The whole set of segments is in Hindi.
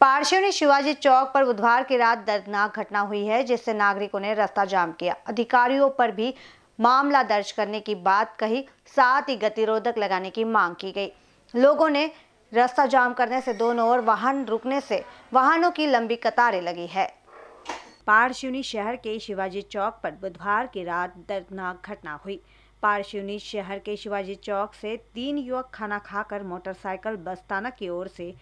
पारसियों ने शिवाजी चौक पर बुधवार की रात दर्दनाक घटना हुई है जिससे नागरिकों ने रास्ता जाम किया अधिकारियों पर भी मामला दर्ज करने की बात कही साथ ही गतिरोधक लगाने की मांग की गई लोगों ने रास्ता जाम करने से दोनों ओर वाहन रुकने से वाहनों की लंबी कतारें लगी है पारशिवनी शहर के शिवाजी चौक पर बुधवार की रात दर्दनाक घटना हुई पारशिवनी शहर के शिवाजी चौक से तीन युवक खाना खाकर मोटरसाइकिल बस्ताना की ओर से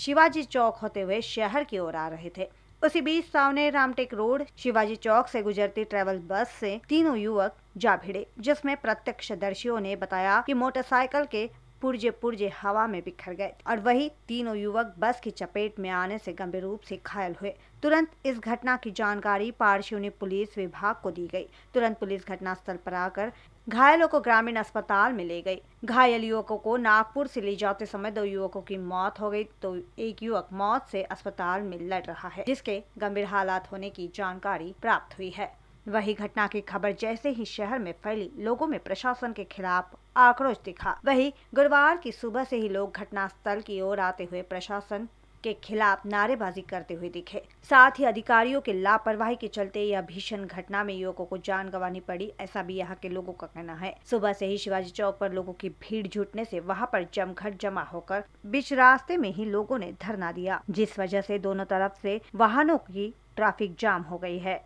शिवाजी चौक होते हुए शहर की ओर आ रहे थे उसी बीच सामने रामटेक रोड शिवाजी चौक से गुजरती ट्रेवल बस से तीनों युवक जा भिड़े जिसमें प्रत्यक्षदर्शियों ने बताया कि मोटरसाइकिल के पुर्जे पुर्जे हवा में बिखर गए और वही तीनों युवक बस की चपेट में आने से गंभीर रूप से घायल हुए तुरंत इस घटना की जानकारी पारशिव ने पुलिस विभाग को दी गई तुरंत पुलिस घटनास्थल पर आकर घायलों को ग्रामीण अस्पताल में ले गई घायल युवकों को नागपुर से ले जाते समय दो युवकों की मौत हो गई तो एक युवक मौत से अस्पताल में लड़ रहा है जिसके गंभीर हालात होने की जानकारी प्राप्त हुई है वही घटना की खबर जैसे ही शहर में फैली लोगों में प्रशासन के खिलाफ आक्रोश दिखा वही गुरुवार की सुबह से ही लोग घटनास्थल की ओर आते हुए प्रशासन के खिलाफ नारेबाजी करते हुए दिखे साथ ही अधिकारियों के लापरवाही के चलते यह भीषण घटना में युवकों को जान गंवानी पड़ी ऐसा भी यहाँ के लोगों का कहना है सुबह से ही शिवाजी चौक पर लोगों की भीड़ जुटने से वहाँ पर जमघट जमा होकर बीच रास्ते में ही लोगों ने धरना दिया जिस वजह से दोनों तरफ से वाहनों की ट्रैफिक जाम हो गई है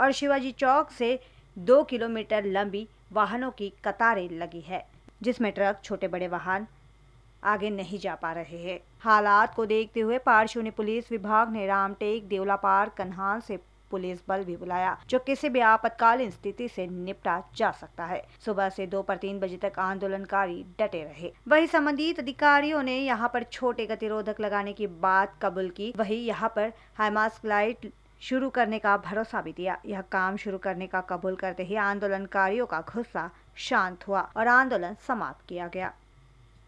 और शिवाजी चौक से दो किलोमीटर लंबी वाहनों की कतारें लगी है जिसमें ट्रक छोटे बड़े वाहन आगे नहीं जा पा रहे हैं हालात को देखते हुए पार्श्व पुलिस विभाग ने रामटेक देवलापार कन्हान से पुलिस बल भी बुलाया जो किसी भी आपातकालीन स्थिति से निपटा जा सकता है सुबह से दो पर तीन बजे तक आंदोलनकारी डटे रहे वही संबंधित अधिकारियों ने यहाँ पर छोटे गतिरोधक लगाने की बात कबूल की वही यहाँ पर हाईमास्क लाइट शुरू करने का भरोसा भी दिया यह काम शुरू करने का कबूल करते ही आंदोलनकारियों का गुस्सा शांत हुआ और आंदोलन समाप्त किया गया